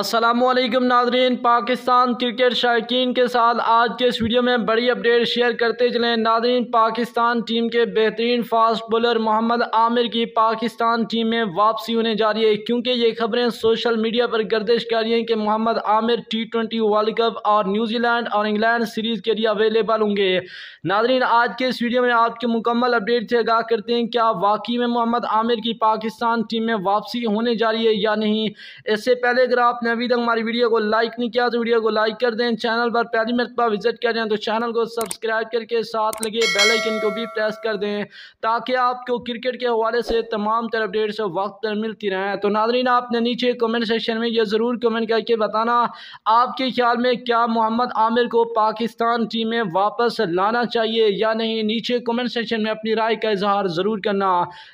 असलम नाजरीन पाकिस्तान क्रिकेट शायकीन के साथ आज के इस वीडियो में बड़ी अपडेट शेयर करते चलें नाजरीन पाकिस्तान टीम के बेहतरीन फास्ट बॉलर मोहम्मद आमिर की पाकिस्तान टीम में वापसी होने जा रही है क्योंकि ये खबरें सोशल मीडिया पर गर्दिश कर रही हैं कि Mohammad Amir T twenty World Cup और न्यूजीलैंड और इंग्लैंड सीरीज़ के लिए अवेलेबल होंगे नाजरीन आज के इस वीडियो में आपके मुकम्मल अपडेट से आगाह करते हैं क्या वाकई में मोहम्मद आमिर की पाकिस्तान टीम में वापसी होने जा रही है या नहीं इससे पहले अगर आप आपने अभी तक हमारी वीडियो को लाइक नहीं किया तो वीडियो को लाइक कर दें चैनल पर पहली मरतबा विजिट कर करें तो चैनल को सब्सक्राइब करके साथ लगे बेलाइकन को भी प्रेस कर दें ताकि आपको क्रिकेट के हवाले से तमाम तरह अपडेट्स वक्त पर मिलती रहें तो नाजरीन आपने नीचे कमेंट सेक्शन में यह ज़रूर कमेंट करके बताना आपके ख्याल में क्या मोहम्मद आमिर को पाकिस्तान टीम में वापस लाना चाहिए या नहीं नीचे कमेंट सेक्शन में अपनी राय का इजहार ज़रूर करना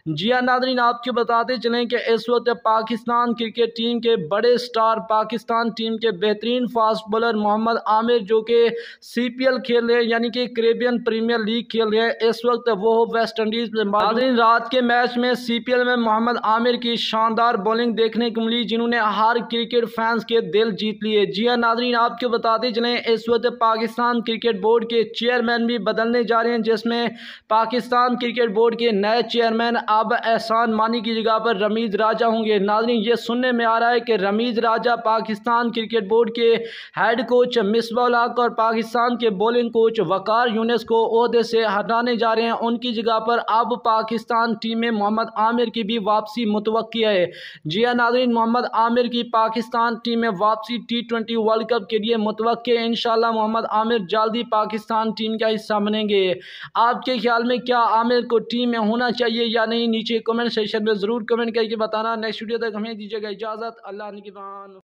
जिया हाँ नादरीन आपको बताते चलें कि इस वक्त पाकिस्तान क्रिकेट टीम के बड़े स्टार लगातार पाकिस्तान टीम के बेहतरीन फास्ट बॉलर मोहम्मद आमिर जो कि सी पी एल खेल रहे हैं यानी कि करेबियन प्रीमियर लीग खेल रहे हैं इस वक्त वो वेस्ट इंडीज़ में नाजरीन रात के मैच में सी पी एल में मोहम्मद आमिर की शानदार बॉलिंग देखने को मिली जिन्होंने हर क्रिकेट फैंस के दिल जीत लिए जी हाँ नाजरीन आपको बताते चले इस वक्त पाकिस्तान क्रिकेट बोर्ड के चेयरमैन भी बदलने जा रहे हैं जिसमें पाकिस्तान क्रिकेट बोर्ड के नए चेयरमैन अब एहसान मानी की जगह पर रमीज राजा होंगे नाजरीन ये सुनने में आ रहा है कि रमीज राजा ख्वाजा पाकिस्तान क्रिकेट बोर्ड के हेड कोच मिसबाक और पाकिस्तान के बॉलिंग कोच वकार यूनिस को अहदे से हटाने जा रहे हैं उनकी जगह पर अब पाकिस्तान टीम में मोहम्मद आमिर की भी वापसी मुतव है जिया हाँ मोहम्मद आमिर की पाकिस्तान टीम में वापसी टी ट्वेंटी वर्ल्ड कप के लिए मुतव है इन मोहम्मद आमिर जल्दी पाकिस्तान टीम का हिस्सा बनेंगे आपके ख्याल में क्या आमिर को टीम में होना चाहिए या नहीं नीचे कमेंट सेशन में ज़रूर कमेंट करके बताना नेक्स्ट वीडियो तक हमें दीजिएगा इजाज़त अल्लाह की